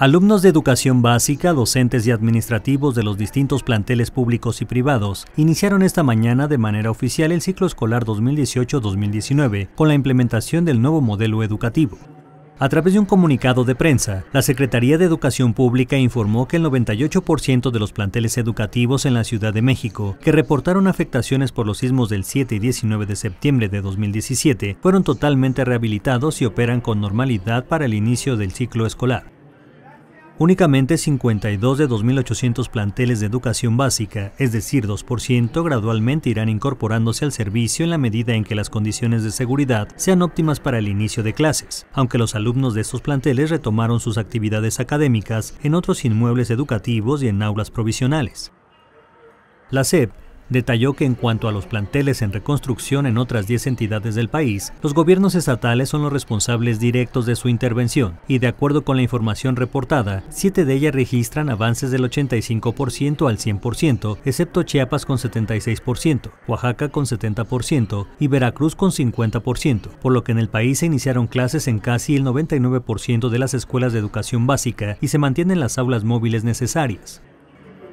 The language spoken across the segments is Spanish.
Alumnos de educación básica, docentes y administrativos de los distintos planteles públicos y privados iniciaron esta mañana de manera oficial el ciclo escolar 2018-2019 con la implementación del nuevo modelo educativo. A través de un comunicado de prensa, la Secretaría de Educación Pública informó que el 98% de los planteles educativos en la Ciudad de México que reportaron afectaciones por los sismos del 7 y 19 de septiembre de 2017 fueron totalmente rehabilitados y operan con normalidad para el inicio del ciclo escolar. Únicamente 52 de 2.800 planteles de educación básica, es decir, 2%, gradualmente irán incorporándose al servicio en la medida en que las condiciones de seguridad sean óptimas para el inicio de clases, aunque los alumnos de estos planteles retomaron sus actividades académicas en otros inmuebles educativos y en aulas provisionales. La SEP Detalló que en cuanto a los planteles en reconstrucción en otras 10 entidades del país, los gobiernos estatales son los responsables directos de su intervención y de acuerdo con la información reportada, siete de ellas registran avances del 85% al 100%, excepto Chiapas con 76%, Oaxaca con 70% y Veracruz con 50%, por lo que en el país se iniciaron clases en casi el 99% de las escuelas de educación básica y se mantienen las aulas móviles necesarias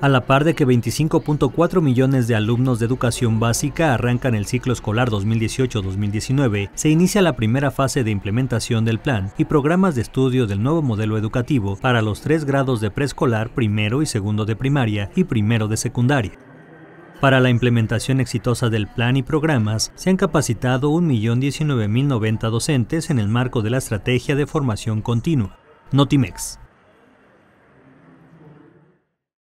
a la par de que 25.4 millones de alumnos de educación básica arrancan el ciclo escolar 2018-2019, se inicia la primera fase de implementación del plan y programas de estudio del nuevo modelo educativo para los tres grados de preescolar, primero y segundo de primaria y primero de secundaria. Para la implementación exitosa del plan y programas, se han capacitado 1.019.090 docentes en el marco de la Estrategia de Formación Continua, Notimex.